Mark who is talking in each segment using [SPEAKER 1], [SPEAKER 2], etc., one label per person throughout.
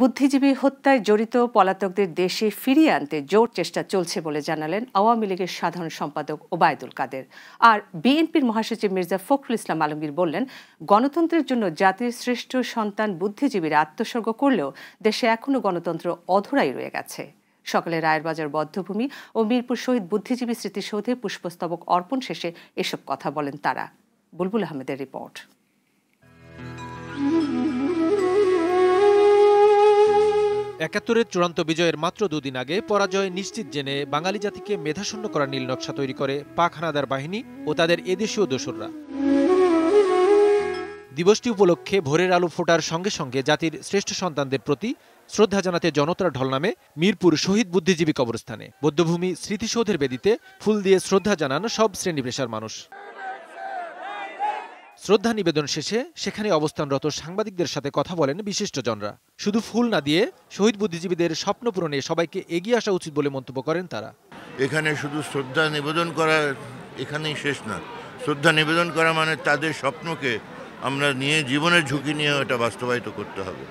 [SPEAKER 1] বুদ্ধিজীবী হত্যায় জড়িত পলাতকদের দেশে ফিরিয়ে আনতে জোর চেষ্টা চলছে বলে জানালেন আওয়ামী লীগের সাধারণ সম্পাদক ওবায়দুল কাদের আর বিএনপির মহাসচিব মির্জা ফখরুল ইসলাম আলমগীর বললেন গণতন্ত্রের জন্য জাতির শ্রেষ্ঠ সন্তান বুদ্ধিজীবীরা আত্মস্বর্গ করলেও দেশে এখনও গণতন্ত্র অধরাই রয়ে গেছে সকালে রায়েরবাজার বদ্ধভূমি ও মিরপুর শহীদ বুদ্ধিজীবী স্মৃতিসৌধে পুষ্পস্তবক অর্পণ শেষে এসব কথা বলেন তারা বুলবুল আহমেদের রিপোর্ট
[SPEAKER 2] একাত্তরের চূড়ান্ত বিজয়ের মাত্র দুদিন আগে পরাজয় নিশ্চিত জেনে বাঙালি জাতিকে মেধাশূন্য করার নকশা তৈরি করে পাক হানাদার বাহিনী ও তাদের এদেশীয় দোসররা দিবসটি উপলক্ষে ভোরের আলো ফোটার সঙ্গে সঙ্গে জাতির শ্রেষ্ঠ সন্তানদের প্রতি শ্রদ্ধা জানাতে জনতার ঢল নামে মিরপুর শহীদ বুদ্ধিজীবী কবরস্থানে বৌদ্ধভূমি স্মৃতিসৌধের বেদিতে ফুল দিয়ে শ্রদ্ধা জানান সব শ্রেণী পেশার মানুষ শ্রদ্ধা নিবেদন শেষে সেখানে অবস্থানরত সাংবাদিকদের সাথে কথা বলেন বিশিষ্টজনরা শুধু ফুল না দিয়ে শহীদ বুদ্ধিজীবীদের স্বপ্ন পূরণে সবাইকে এগিয়ে আসা উচিত বলে মন্তব্য করেন তারা এখানে শুধু শ্রদ্ধা নিবেদন করা এখানেই শেষ না শ্রদ্ধা নিবেদন করা মানে তাদের স্বপ্নকে আমরা নিয়ে জীবনের ঝুঁকি নিয়ে এটা বাস্তবায়িত
[SPEAKER 1] করতে হবে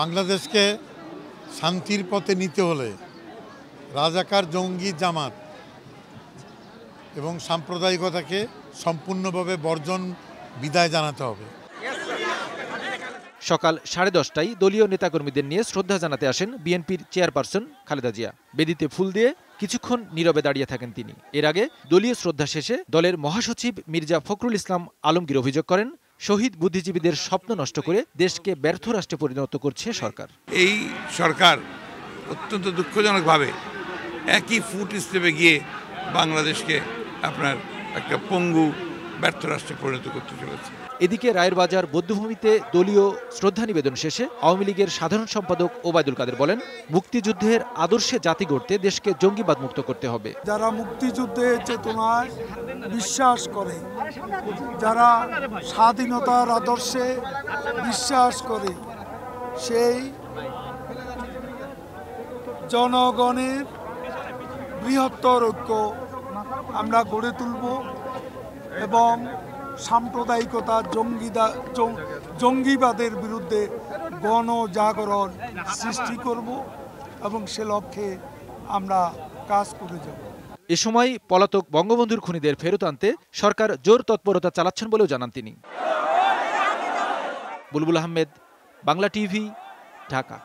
[SPEAKER 3] বাংলাদেশকে শান্তির পথে নিতে হলে রাজাকার জঙ্গি জামাত এবং সাম্প্রদায়িকতাকে সম্পূর্ণভাবে বর্জন বিদায় জানাতে হবে
[SPEAKER 2] সকাল সাড়ে দশটায় দলীয় নেতাকর্মীদের নিয়ে শ্রদ্ধা জানাতে আসেন বিএনপির চেয়ারপারসন খালেদা জিয়া বেদিতে ফুল দিয়ে কিছুক্ষণ নীরবে দাঁড়িয়ে থাকেন তিনি এর আগে দলীয় শ্রদ্ধা শেষে দলের মহাসচিব মির্জা ফখরুল ইসলাম আলমগীর অভিযোগ করেন শহীদ বুদ্ধিজীবীদের স্বপ্ন নষ্ট করে দেশকে ব্যর্থ রাষ্ট্রে পরিণত করছে সরকার এই সরকার অত্যন্ত দুঃখজনকভাবে
[SPEAKER 3] একই ফুট স্টেপে গিয়ে বাংলাদেশকে আপনার একটা পঙ্গু
[SPEAKER 2] ব্যর্থ রাষ্ট্রে পরিণত করতে চলেছে এদিকে রায়ের বাজার বৌদ্ধভূমিতে দলীয় শ্রদ্ধা নিবেদন শেষে আওয়ামী লীগের সাধারণ সম্পাদক ওবায়দুল কাদের বলেন মুক্তিযুদ্ধের আদর্শে জাতি গড়তে দেশকে জঙ্গিবাদ মুক্ত করতে হবে
[SPEAKER 3] যারা মুক্তিযুদ্ধের চেতনায় বিশ্বাস করে যারা স্বাধীনতার আদর্শে বিশ্বাস করে সেই জনগণের বৃহত্তর ঐক্য আমরা গড়ে তুলব এবং সাম্প্রদায়িকতা জঙ্গিদা জঙ্গিবাদের বিরুদ্ধে গণজাগরণ সৃষ্টি করব এবং সে লক্ষ্যে আমরা কাজ করে যাব
[SPEAKER 2] এ সময় পলাতক বঙ্গবন্ধুর খুনিদের ফেরত আনতে সরকার জোর তৎপরতা চালাচ্ছেন বলেও জানান তিনি বুলবুল আহমেদ বাংলা টিভি ঢাকা